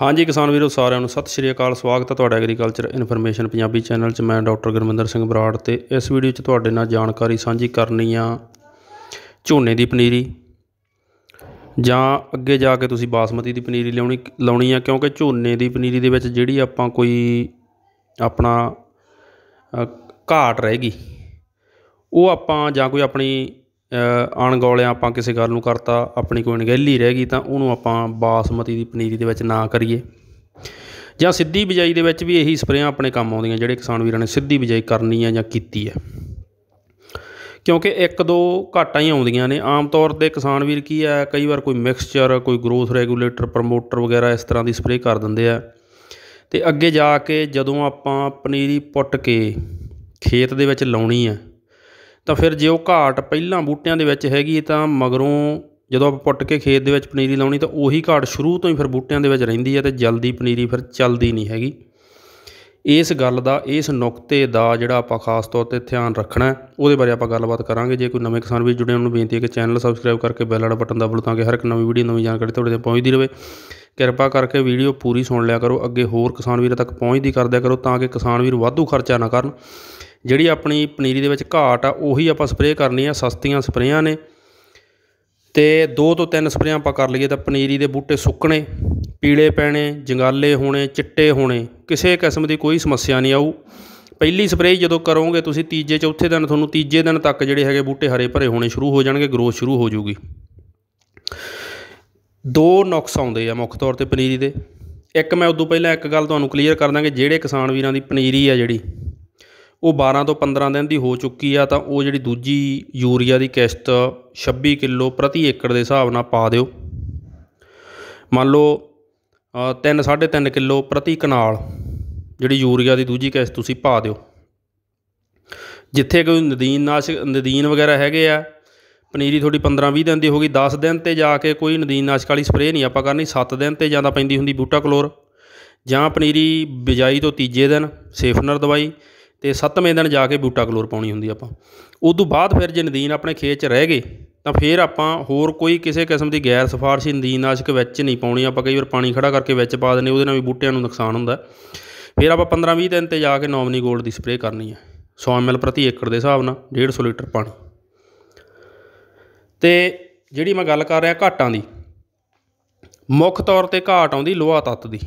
ਹਾਂਜੀ ਕਿਸਾਨ ਵੀਰੋ ਸਾਰਿਆਂ ਨੂੰ ਸਤਿ ਸ਼੍ਰੀ ਅਕਾਲ ਸਵਾਗਤ ਹੈ ਤੁਹਾਡਾ ਐਗਰੀਕਲਚਰ ਇਨਫੋਰਮੇਸ਼ਨ ਪੰਜਾਬੀ ਚੈਨਲ 'ਚ ਮੈਂ ਡਾਕਟਰ ਗੁਰਮੰਦਰ ਸਿੰਘ ਬਰਾੜ ਤੇ ਇਸ ਵੀਡੀਓ 'ਚ ਤੁਹਾਡੇ ਨਾਲ ਜਾਣਕਾਰੀ ਸਾਂਝੀ ਕਰਨੀ ਆ ਝੋਨੇ ਦੀ ਪਨੀਰੀ ਜਾਂ ਅੱਗੇ ਜਾ ਕੇ ਤੁਸੀਂ ਬਾਸਮਤੀ ਦੀ ਪਨੀਰੀ ਲਿਆਉਣੀ ਲਾਉਣੀ ਆ ਕਿਉਂਕਿ ਝੋਨੇ ਦੀ ਪਨੀਰੀ ਦੇ ਵਿੱਚ ਜਿਹੜੀ ਆਪਾਂ ਕੋਈ ਆਪਣਾ ਘਾਟ ਰਹੇਗੀ ਉਹ ਆਪਾਂ ਜਾਂ ਕੋਈ ਆਪਣੀ ਅਣਗੌਲਿਆਂ ਆਪਾਂ ਕਿਸੇ ਗੱਲ ਨੂੰ ਕਰਤਾ ਆਪਣੀ ਕੋਈ ਅਣਗਹਿਲੀ ਰਹਿ ਗਈ ਤਾਂ ਉਹਨੂੰ ਆਪਾਂ ਬਾਸਮਤੀ ਦੀ ਪਨੀਰੀ ਦੇ ਵਿੱਚ ਨਾ ਕਰੀਏ ਜਾਂ ਸਿੱਧੀ ਬਿਜਾਈ ਦੇ ਵਿੱਚ ਵੀ ਇਹੀ ਸਪਰੇਆਂ ਆਪਣੇ ਕੰਮ ਆਉਂਦੀਆਂ ਜਿਹੜੇ ਕਿਸਾਨ ਵੀਰਾਂ ਨੇ ਸਿੱਧੀ ਬਿਜਾਈ ਕਰਨੀ ਆ ਜਾਂ ਕੀਤੀ ਆ ਕਿਉਂਕਿ ਇੱਕ ਦੋ ਘਾਟਾਂ ਹੀ ਆਉਂਦੀਆਂ ਨੇ ਆਮ ਤੌਰ ਤੇ ਕਿਸਾਨ ਵੀਰ ਕੀ ਆ ਕਈ ਵਾਰ ਕੋਈ ਮਿਕਸਚਰ ਕੋਈ ਗਰੋਥ ਰੈਗੂਲੇਟਰ ਪ੍ਰਮੋਟਰ ਵਗੈਰਾ ਇਸ ਤਰ੍ਹਾਂ ਦੀ ਸਪਰੇ ਕਰ ਦਿੰਦੇ ਆ ਤੇ ਅੱਗੇ ਜਾ ਕੇ ਜਦੋਂ ਆਪਾਂ ਪਨੀਰੀ ਪੁੱਟ ਕੇ ਖੇਤ ਦੇ ਵਿੱਚ ਲਾਉਣੀ ਆ ਤਾਂ ਫਿਰ ਜੇ ਉਹ ਘਾਟ ਪਹਿਲਾਂ ਬੂਟਿਆਂ ਦੇ ਵਿੱਚ ਹੈਗੀ ਤਾਂ ਮਗਰੋਂ ਜਦੋਂ ਆਪਾਂ ਪੁੱਟ ਕੇ ਖੇਤ ਦੇ ਵਿੱਚ ਪਨੀਰੀ ਲਾਉਣੀ ਤਾਂ ਉਹੀ ਘਾਟ ਸ਼ੁਰੂ ਤੋਂ ਹੀ ਫਿਰ ਬੂਟਿਆਂ ਦੇ ਵਿੱਚ ਰਹਿੰਦੀ ਹੈ ਤੇ ਜਲਦੀ ਪਨੀਰੀ ਫਿਰ ਚੱਲਦੀ ਨਹੀਂ ਹੈਗੀ ਇਸ ਗੱਲ ਦਾ ਇਸ ਨੁਕਤੇ ਦਾ ਜਿਹੜਾ ਆਪਾਂ ਖਾਸ ਤੌਰ ਤੇ ਧਿਆਨ ਰੱਖਣਾ ਉਹਦੇ ਬਾਰੇ ਆਪਾਂ ਗੱਲਬਾਤ ਕਰਾਂਗੇ ਜੇ ਕੋਈ ਨਵੇਂ ਕਿਸਾਨ ਵੀ ਜੁੜੇ ਉਹਨਾਂ ਨੂੰ ਬੇਨਤੀ ਹੈ ਕਿ ਚੈਨਲ ਸਬਸਕ੍ਰਾਈਬ ਕਰਕੇ ਬੈਲ ਵਾਲਾ ਬਟਨ ਦਬਾ ਲਓ ਤਾਂ ਕਿ ਹਰ ਇੱਕ ਨਵੀਂ ਵੀਡੀਓ ਨਵੀਂ ਜਾਣਕਾਰੀ ਤੁਹਾਡੇ ਤੱਕ ਪਹੁੰਚਦੀ ਰਹੇ ਕਿਰਪਾ ਕਰਕੇ ਵੀਡੀਓ ਪੂਰੀ ਸੁਣ ਲਿਆ ਕਰੋ ਅੱਗੇ ਹੋਰ ਕਿਸਾਨ ਵੀਰਾਂ ਤੱਕ ਪਹੁੰਚਦੀ ਕਰਦਿਆ ਕਰੋ ਤਾਂ ਕਿ ਕਿਸਾਨ ਵੀਰ ਵਾਧੂ ਖਰਚਾ ਨਾ ਕਰਨ ਜਿਹੜੀ ਆਪਣੀ ਪਨੀਰੀ ਦੇ ਵਿੱਚ ਘਾਟ ਆ ਉਹੀ ਆਪਾਂ ਸਪਰੇਅ ਕਰਨੀ ਆ ਸਸਤੀਆਂ ਸਪਰੇਆਂ ਨੇ ਤੇ ਦੋ ਤੋਂ ਤਿੰਨ ਸਪਰੇਆਂ ਆਪਾਂ ਕਰ ਲਈਏ ਤਾਂ ਪਨੀਰੀ ਦੇ ਬੂਟੇ ਸੁੱਕਣੇ ਪੀਲੇ ਪੈਣੇ ਜੰਗਾਲੇ ਹੋਣੇ ਚਿੱਟੇ ਹੋਣੇ ਕਿਸੇ ਕਿਸਮ ਦੀ ਕੋਈ ਸਮੱਸਿਆ ਨਹੀਂ ਆਊ ਪਹਿਲੀ ਸਪਰੇਅ ਜਦੋਂ ਕਰੋਗੇ ਤੁਸੀਂ ਤੀਜੇ ਚੌਥੇ ਦਿਨ ਤੁਹਾਨੂੰ ਤੀਜੇ ਦਿਨ ਤੱਕ ਜਿਹੜੇ ਹੈਗੇ ਬੂਟੇ ਹਰੇ ਭਰੇ ਹੋਣੇ ਸ਼ੁਰੂ ਹੋ ਜਾਣਗੇ ਗਰੋਥ ਸ਼ੁਰੂ ਹੋ ਜਾਊਗੀ ਦੋ ਨੁਕਸ ਆਉਂਦੇ ਆ ਮੁੱਖ ਤੌਰ ਤੇ ਪਨੀਰੀ ਦੇ ਇੱਕ ਮੈਂ ਉਦੋਂ ਪਹਿਲਾਂ ਇੱਕ ਗੱਲ ਤੁਹਾਨੂੰ ਕਲੀਅਰ ਕਰ ਦਾਂਗੇ ਜਿਹੜੇ ਕਿਸਾਨ ਵੀਰਾਂ ਦੀ ਪਨੀਰੀ ਆ ਜਿਹੜੀ ਉਹ 12 ਤੋਂ 15 ਦਿਨ ਦੀ ਹੋ ਚੁੱਕੀ ਆ ਤਾਂ ਉਹ ਜਿਹੜੀ ਦੂਜੀ ਯੂਰੀਆ ਦੀ ਕਿਸ਼ਤ 26 ਕਿਲੋ ਪ੍ਰਤੀ ਏਕੜ ਦੇ ਹਿਸਾਬ ਨਾਲ ਪਾ ਦਿਓ ਮੰਨ ਲਓ 3 3.5 ਕਿਲੋ ਪ੍ਰਤੀ ਕਨਾਲ ਜਿਹੜੀ ਯੂਰੀਆ ਦੀ ਦੂਜੀ ਕਿਸ਼ਤ ਤੁਸੀਂ ਪਾ ਦਿਓ ਜਿੱਥੇ ਕੋਈ ਨਦੀਨ ਨਾਸ਼ਕ ਨਦੀਨ ਵਗੈਰਾ ਹੈਗੇ ਆ ਪਨੀਰੀ ਥੋੜੀ 15-20 ਦਿਨ ਦੀ ਹੋ ਗਈ 10 ਦਿਨ ਤੇ ਜਾ ਕੇ ਕੋਈ ਨਦੀਨ ਨਾਸ਼ਕ ਵਾਲੀ ਸਪਰੇਅ ਨਹੀਂ ਆਪਾਂ ਕਰਨੀ 7 ਦਿਨ ਤੇ ਜਾਂਦਾ ਪੈਂਦੀ ਹੁੰਦੀ ਬੂਟਾ ਕਲੋਰ ਜਾਂ ਪਨੀਰੀ ਬਿਜਾਈ ਤੋਂ ਤੀਜੇ ਦਿਨ ਸੇਫਨਰ ਦਵਾਈ ਤੇ 7ਵੇਂ ਦਿਨ ਜਾ ਕੇ ਬੂਟਾ ਕਲੋਰ ਪਾਉਣੀ ਹੁੰਦੀ ਆਪਾਂ ਉਦੋਂ ਬਾਅਦ ਫਿਰ ਜੇ ਨਦੀਨ ਆਪਣੇ ਖੇਤ 'ਚ ਰਹਿ ਗਏ ਤਾਂ ਫਿਰ ਆਪਾਂ ਹੋਰ ਕੋਈ ਕਿਸੇ ਕਿਸਮ ਦੀ ਗੈਰ ਸਫਾਰਸ਼ੀ ਨਦੀਨ ਨਾਸ਼ਕ ਵਿੱਚ ਨਹੀਂ ਪਾਉਣੀ ਆਪਾਂ ਕਈ ਵਾਰ ਪਾਣੀ ਖੜਾ ਕਰਕੇ ਵਿੱਚ ਪਾ ਦਿੰਦੇ ਉਹਦੇ ਨਾਲ ਵੀ ਬੂਟਿਆਂ ਨੂੰ ਨੁਕਸਾਨ ਹੁੰਦਾ ਫਿਰ ਆਪਾਂ 15-20 ਦਿਨ ਤੇ ਜਾ ਕੇ ਨੋਮਨੀ ਗੋਲਡ ਦੀ ਸਪਰੇਅ ਕਰਨੀ ਹੈ 100 ml ਪ੍ਰਤੀ ਏਕੜ ਦੇ ਹਿਸਾਬ ਨਾਲ 150 ਲੀਟਰ ਪਾਣੀ ਤੇ ਜਿਹੜੀ ਮੈਂ ਗੱਲ ਕਰ ਰਿਹਾ ਘਾਟਾਂ ਦੀ ਮੁੱਖ ਤੌਰ ਤੇ ਘਾਟ ਆਉਂਦੀ ਲੋਹਾ ਤੱਤ ਦੀ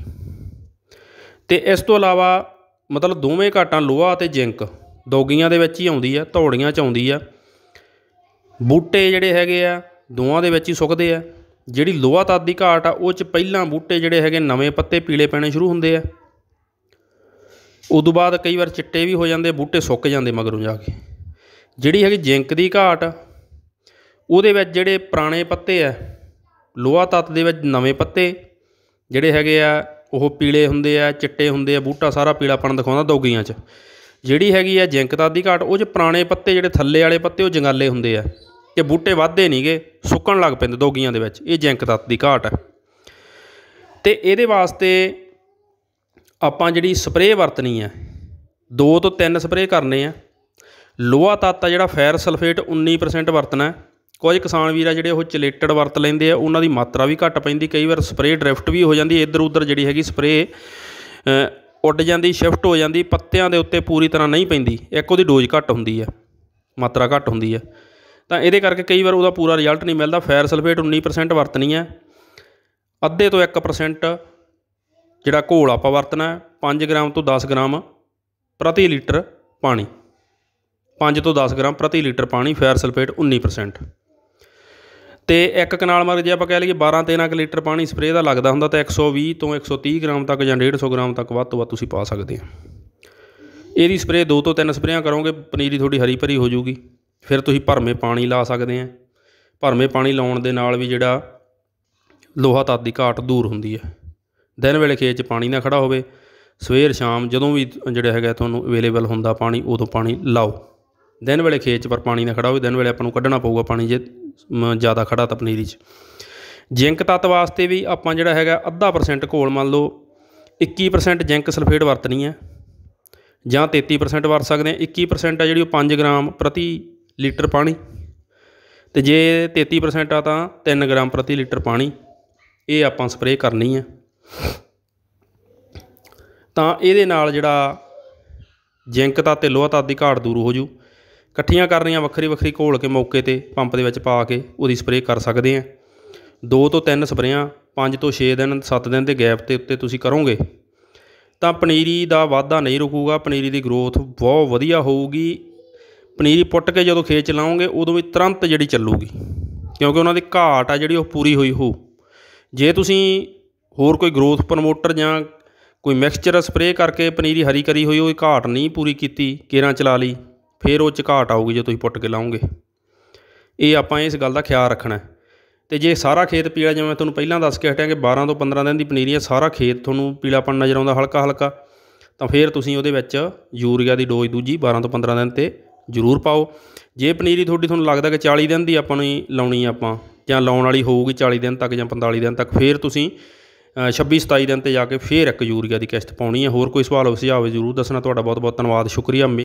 ਤੇ ਇਸ ਤੋਂ ਇਲਾਵਾ ਮਤਲਬ ਦੋਵੇਂ ਘਾਟਾਂ ਲੋਹਾ ਅਤੇ ਜ਼ਿੰਕ ਦੋਗੀਆਂ ਦੇ ਵਿੱਚ ਹੀ ਆਉਂਦੀ ਆ ਧੌੜੀਆਂ 'ਚ ਆਉਂਦੀ ਆ ਬੂਟੇ ਜਿਹੜੇ ਹੈਗੇ ਆ ਦੋਵਾਂ ਦੇ ਵਿੱਚ ਹੀ ਸੁੱਕਦੇ ਆ ਜਿਹੜੀ ਲੋਹਾ ਤੱਤ ਦੀ ਘਾਟ ਆ ਉਹ 'ਚ ਪਹਿਲਾਂ ਬੂਟੇ ਜਿਹੜੇ ਹੈਗੇ ਨਵੇਂ ਪੱਤੇ ਪੀਲੇ ਪੈਣੇ ਸ਼ੁਰੂ ਹੁੰਦੇ ਆ ਉਦੋਂ ਬਾਅਦ ਕਈ ਵਾਰ ਚਿੱਟੇ ਵੀ ਹੋ ਜਾਂਦੇ ਬੂਟੇ ਸੁੱਕ ਜਾਂਦੇ ਮਗਰੋਂ ਜਾ ਕੇ ਜਿਹੜੀ ਹੈਗੀ ਜ਼ਿੰਕ ਦੀ ਘਾਟ ਉਹਦੇ ਵਿੱਚ ਜਿਹੜੇ ਪੁਰਾਣੇ ਪੱਤੇ ਆ ਲੋਹਾ ਤੱਤ ਦੇ ਵਿੱਚ ਨਵੇਂ ਪੱਤੇ ਜਿਹੜੇ ਹੈਗੇ ਆ ਉਹ ਪੀਲੇ ਹੁੰਦੇ ਆ ਚਿੱਟੇ ਹੁੰਦੇ ਆ ਬੂਟਾ ਸਾਰਾ ਪੀਲਾਪਣ ਦਿਖਾਉਂਦਾ ਦੋਗੀਆਂ 'ਚ ਜਿਹੜੀ ਹੈਗੀ ਆ ਜਿੰਕ ਤੱਤ ਦੀ ਘਾਟ ਉਹ 'ਚ ਪੁਰਾਣੇ ਪੱਤੇ ਜਿਹੜੇ ਥੱਲੇ ਵਾਲੇ ਪੱਤੇ ਉਹ ਜੰਗਾਲੇ ਹੁੰਦੇ ਆ ਤੇ ਬੂਟੇ ਵੱਧਦੇ ਨਹੀਂਗੇ ਸੁੱਕਣ ਲੱਗ ਪੈਂਦੇ ਦੋਗੀਆਂ ਦੇ ਵਿੱਚ ਇਹ ਜਿੰਕ ਤੱਤ ਦੀ ਘਾਟ ਹੈ ਤੇ ਇਹਦੇ ਵਾਸਤੇ ਆਪਾਂ ਜਿਹੜੀ ਸਪਰੇਅ ਵਰਤਣੀ ਆ ਦੋ ਤੋਂ ਤਿੰਨ ਸਪਰੇਅ ਕਰਨੇ ਆ ਲੋਹਾ ਤੱਤ ਆ ਜਿਹੜਾ ਫੈਰ ਸਲਫੇਟ 19% ਵਰਤਣਾ ਕੁਝ ਕਿਸਾਨ ਵੀਰ ਆ ਜਿਹੜੇ ਉਹ ਚਲੇਟਡ ਵਰਤ ਲੈਂਦੇ ਆ ਉਹਨਾਂ ਦੀ ਮਾਤਰਾ ਵੀ ਘੱਟ ਪੈਂਦੀ ਕਈ ਵਾਰ ਸਪਰੇਅ ਡ੍ਰਿਫਟ ਵੀ ਹੋ ਜਾਂਦੀ ਇੱਧਰ ਉੱਧਰ ਜਿਹੜੀ ਹੈਗੀ ਸਪਰੇਅ ਉੱਡ ਜਾਂਦੀ ਸ਼ਿਫਟ ਹੋ ਜਾਂਦੀ ਪੱਤਿਆਂ ਦੇ ਉੱਤੇ ਪੂਰੀ ਤਰ੍ਹਾਂ ਨਹੀਂ ਪੈਂਦੀ ਇੱਕ ਉਹਦੀ ਡੋਜ਼ ਘੱਟ ਹੁੰਦੀ ਆ ਮਾਤਰਾ ਘੱਟ ਹੁੰਦੀ ਆ ਤਾਂ ਇਹਦੇ ਕਰਕੇ ਕਈ ਵਾਰ ਉਹਦਾ ਪੂਰਾ ਰਿਜ਼ਲਟ ਨਹੀਂ ਮਿਲਦਾ ਫੈਰ ਸਲਫੇਟ 19% ਵਰਤਣੀ ਆ ਅੱਧੇ ਤੋਂ 1% ਜਿਹੜਾ ਘੋਲ ਆਪਾਂ ਵਰਤਣਾ 5 ਗ੍ਰਾਮ ਤੋਂ 10 ਗ੍ਰਾਮ ਪ੍ਰਤੀ ਲੀਟਰ ਪਾਣੀ 5 ਤੋਂ 10 ਗ੍ਰਾਮ ਪ੍ਰਤੀ ਲੀਟਰ ਪਾਣੀ ਫੈਰ ਸਲਫੇਟ 19% ਤੇ ਇੱਕ ਕਨਾਲ ਮਾਰ ਜੇ ਆਪਾਂ ਕਹਿ ਲਈਏ 12 13 ਕ ਲੀਟਰ ਪਾਣੀ ਸਪਰੇਅ ਦਾ ਲੱਗਦਾ ਹੁੰਦਾ ਤਾਂ 120 ਤੋਂ 130 ਗ੍ਰਾਮ ਤੱਕ ਜਾਂ 150 ਗ੍ਰਾਮ ਤੱਕ ਵੱਧ ਤੋਂ ਵੱਧ ਤੁਸੀਂ ਪਾ ਸਕਦੇ ਆ ਇਹਦੀ ਸਪਰੇਅ ਦੋ ਤੋਂ ਤਿੰਨ ਸਪਰੇਆਂ ਕਰੋਗੇ ਪਨੀਰੀ ਤੁਹਾਡੀ ਹਰੀ ਭਰੀ ਹੋ ਜਾਊਗੀ ਫਿਰ ਤੁਸੀਂ ਭਰਮੇ ਪਾਣੀ ਲਾ ਸਕਦੇ ਆ ਭਰਮੇ ਪਾਣੀ ਲਾਉਣ ਦੇ ਨਾਲ ਵੀ ਜਿਹੜਾ ਲੋਹਾ ਤੱਤ ਦੀ ਘਾਟ ਦੂਰ ਹੁੰਦੀ ਹੈ ਦਿਨ ਵੇਲੇ ਖੇਤ 'ਚ ਪਾਣੀ ਨਾ ਖੜਾ ਹੋਵੇ ਸਵੇਰ ਸ਼ਾਮ ਜਦੋਂ ਵੀ ਜਿਹੜਾ ਹੈਗਾ ਤੁਹਾਨੂੰ ਅਵੇਲੇਬਲ ਹੁੰਦਾ ਪਾਣੀ ਉਦੋਂ ਪਾਣੀ ਲਾਓ ਦਿਨ ਵੇਲੇ ਖੇਤ 'ਚ ਪਰ ਪਾਣੀ ਨਾ ਖੜਾ ਹੋਵੇ ਦਿਨ ਵੇਲੇ ਆਪਾਂ ਨੂੰ ਕੱਢਣਾ ਪਊਗਾ ਪਾਣੀ ਜੇ ਜ਼ਿਆਦਾ ਖੜਾ ਤਾਂ ਪਨੀਰੀ 'ਚ ਜ਼ਿੰਕ ਤੱਤ ਵਾਸਤੇ ਵੀ ਆਪਾਂ ਜਿਹੜਾ ਹੈਗਾ ਅੱਧਾ ਪਰਸੈਂਟ ਘੋਲ ਮੰਨ ਲਓ 21% ਜ਼ਿੰਕ ਸਲਫੇਟ ਵਰਤਣੀ ਹੈ ਜਾਂ 33% ਵਰਤ ਸਕਦੇ ਆ 21% ਆ ਜਿਹੜੀ ਉਹ 5 ਗ੍ਰਾਮ ਪ੍ਰਤੀ ਲੀਟਰ ਪਾਣੀ ਤੇ ਜੇ 33% ਆ ਤਾਂ 3 ਗ੍ਰਾਮ ਪ੍ਰਤੀ ਲੀਟਰ ਪਾਣੀ ਇਹ ਆਪਾਂ ਸਪਰੇਅ ਕਰਨੀ ਹੈ ਤਾਂ ਇਹਦੇ ਨਾਲ ਜਿਹੜਾ ਜ਼ਿੰਕ ਤੱਤ ਤੇ ਲੋਹਾ ਤੱਤ ਦੀ ਘਾਟ ਦੂਰ ਹੋ ਜੂ ਇਕੱਠੀਆਂ ਕਰਨੀਆਂ ਵੱਖਰੀ ਵੱਖਰੀ ਘੋਲ ਕੇ ਮੌਕੇ ਤੇ ਪੰਪ ਦੇ ਵਿੱਚ ਪਾ ਕੇ ਉਹਦੀ ਸਪਰੇਅ ਕਰ ਸਕਦੇ ਆ ਦੋ ਤੋਂ ਤਿੰਨ ਸਪਰੇਆਂ ਪੰਜ ਤੋਂ 6 ਦਿਨ 7 ਦਿਨ ਦੇ ਗੈਪ ਤੇ ਉੱਤੇ ਤੁਸੀਂ ਕਰੋਗੇ ਤਾਂ ਪਨੀਰੀ ਦਾ ਵਾਧਾ ਨਹੀਂ ਰੁਕੂਗਾ ਪਨੀਰੀ ਦੀ ਗਰੋਥ ਬਹੁਤ ਵਧੀਆ ਹੋਊਗੀ ਪਨੀਰੀ ਪੁੱਟ ਕੇ ਜਦੋਂ ਖੇਤ ਚ ਉਦੋਂ ਵੀ ਤੁਰੰਤ ਜਿਹੜੀ ਚੱਲੂਗੀ ਕਿਉਂਕਿ ਉਹਨਾਂ ਦੀ ਘਾਟ ਆ ਜਿਹੜੀ ਉਹ ਪੂਰੀ ਹੋਈ ਹੋ ਜੇ ਤੁਸੀਂ ਹੋਰ ਕੋਈ ਗਰੋਥ ਪ੍ਰਮੋਟਰ ਜਾਂ ਕੋਈ ਮਿਕਸਚਰ ਸਪਰੇਅ ਕਰਕੇ ਪਨੀਰੀ ਹਰੀ ਕਰੀ ਹੋਈ ਉਹ ਘਾਟ ਨਹੀਂ ਪੂਰੀ ਕੀਤੀ ਕੇਰਾਂ ਚਲਾ ਲਈ ਫਿਰ ਉਹ ਝਕਾਟ ਆਊਗੀ ਜੇ ਤੁਸੀਂ ਪੁੱਟ ਕੇ ਲਾਉਂਗੇ ਇਹ ਆਪਾਂ ਇਸ ਗੱਲ ਦਾ ਖਿਆਲ ਰੱਖਣਾ ਤੇ ਜੇ ਸਾਰਾ ਖੇਤ ਪੀਲਾ ਜਿਵੇਂ ਤੁਹਾਨੂੰ ਪਹਿਲਾਂ ਦੱਸ ਕੇ ਹਟਿਆ ਕਿ 12 ਤੋਂ 15 ਦਿਨ ਦੀ ਪਨੀਰੀ ਸਾਰਾ ਖੇਤ ਤੁਹਾਨੂੰ ਪਣ ਨਜ਼ਰ ਆਉਂਦਾ ਹਲਕਾ ਹਲਕਾ ਤਾਂ ਫਿਰ ਤੁਸੀਂ ਉਹਦੇ ਵਿੱਚ ਯੂਰੀਆ ਦੀ ਡੋਜ਼ ਦੂਜੀ 12 ਤੋਂ 15 ਦਿਨ ਤੇ ਜ਼ਰੂਰ ਪਾਓ ਜੇ ਪਨੀਰੀ ਤੁਹਾਡੀ ਤੁਹਾਨੂੰ ਲੱਗਦਾ ਕਿ 40 ਦਿਨ ਦੀ ਆਪਾਂ ਨੂੰ ਲਾਉਣੀ ਆ ਆਪਾਂ ਜਾਂ ਲਾਉਣ ਵਾਲੀ ਹੋਊਗੀ 40 ਦਿਨ ਤੱਕ ਜਾਂ 45 ਦਿਨ ਤੱਕ ਫਿਰ ਤੁਸੀਂ 26 27 ਦਿਨ ਤੇ ਜਾ ਕੇ ਫਿਰ ਇੱਕ ਯੂਰੀਆ ਦੀ ਕਿਸ਼ਤ ਪਾਉਣੀ ਹੈ ਹੋਰ ਕੋਈ ਸਵਾਲ ਹੋਵੇ ਸੁਝਾਅ ਹੋਵੇ ਜ਼ਰੂਰ ਦੱਸਣਾ ਤੁਹਾਡਾ ਬਹੁਤ ਬਹੁਤ ਧੰਨਵਾਦ ਸ਼ੁਕਰੀਆ